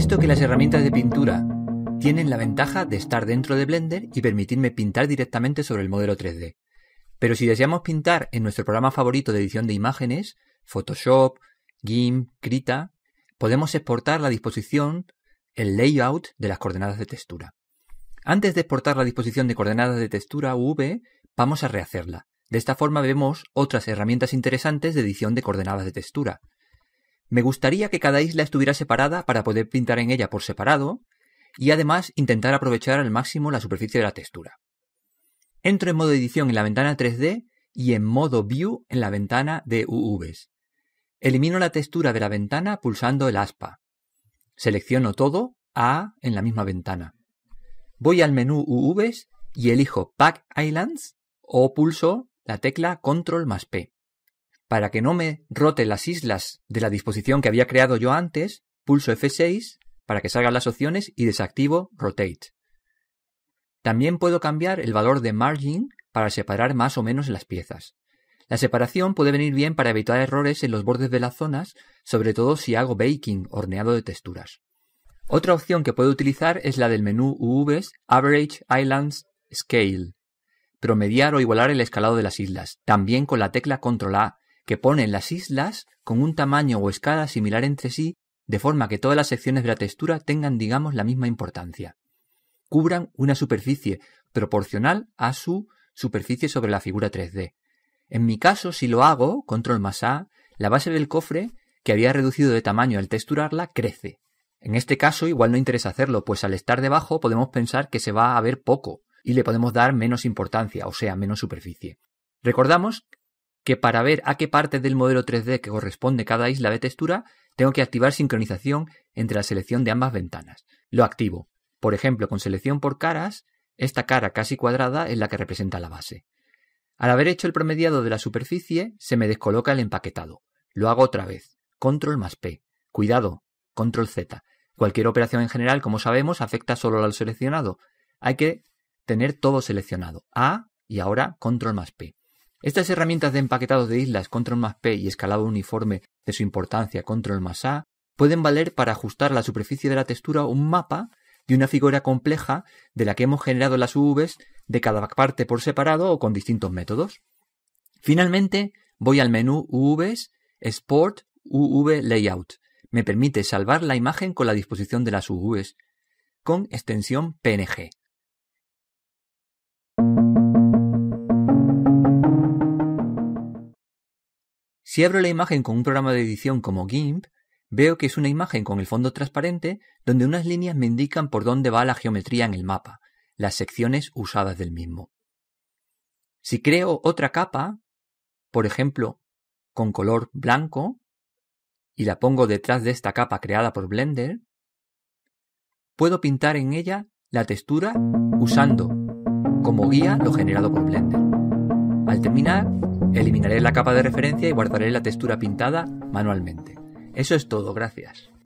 visto que las herramientas de pintura tienen la ventaja de estar dentro de Blender y permitirme pintar directamente sobre el modelo 3D. Pero si deseamos pintar en nuestro programa favorito de edición de imágenes, Photoshop, GIMP, Krita, podemos exportar la disposición, el layout de las coordenadas de textura. Antes de exportar la disposición de coordenadas de textura UV, vamos a rehacerla. De esta forma vemos otras herramientas interesantes de edición de coordenadas de textura. Me gustaría que cada isla estuviera separada para poder pintar en ella por separado y además intentar aprovechar al máximo la superficie de la textura. Entro en modo edición en la ventana 3D y en modo view en la ventana de UVs. Elimino la textura de la ventana pulsando el aspa. Selecciono todo A en la misma ventana. Voy al menú UVs y elijo Pack Islands o pulso la tecla Control más P para que no me rote las islas de la disposición que había creado yo antes, pulso F6 para que salgan las opciones y desactivo Rotate. También puedo cambiar el valor de margin para separar más o menos las piezas. La separación puede venir bien para evitar errores en los bordes de las zonas, sobre todo si hago baking, horneado de texturas. Otra opción que puedo utilizar es la del menú UVs Average Islands Scale, promediar o igualar el escalado de las islas, también con la tecla Control A, que ponen las islas con un tamaño o escala similar entre sí, de forma que todas las secciones de la textura tengan, digamos, la misma importancia. Cubran una superficie proporcional a su superficie sobre la figura 3D. En mi caso, si lo hago, control más A, la base del cofre, que había reducido de tamaño al texturarla, crece. En este caso igual no interesa hacerlo, pues al estar debajo podemos pensar que se va a ver poco y le podemos dar menos importancia, o sea, menos superficie. Recordamos que para ver a qué parte del modelo 3D que corresponde cada isla de textura, tengo que activar sincronización entre la selección de ambas ventanas. Lo activo. Por ejemplo, con selección por caras, esta cara casi cuadrada es la que representa la base. Al haber hecho el promediado de la superficie, se me descoloca el empaquetado. Lo hago otra vez. Control más P. Cuidado. Control Z. Cualquier operación en general, como sabemos, afecta solo al seleccionado. Hay que tener todo seleccionado. A y ahora control más P. Estas herramientas de empaquetado de islas Control más P y escalado uniforme de su importancia Control más A pueden valer para ajustar la superficie de la textura un mapa de una figura compleja de la que hemos generado las UVs de cada parte por separado o con distintos métodos. Finalmente, voy al menú UVs, Export, UV Layout. Me permite salvar la imagen con la disposición de las UVs con extensión PNG. Si abro la imagen con un programa de edición como GIMP, veo que es una imagen con el fondo transparente donde unas líneas me indican por dónde va la geometría en el mapa, las secciones usadas del mismo. Si creo otra capa, por ejemplo, con color blanco, y la pongo detrás de esta capa creada por Blender, puedo pintar en ella la textura usando como guía lo generado por Blender. Al terminar, Eliminaré la capa de referencia y guardaré la textura pintada manualmente. Eso es todo, gracias.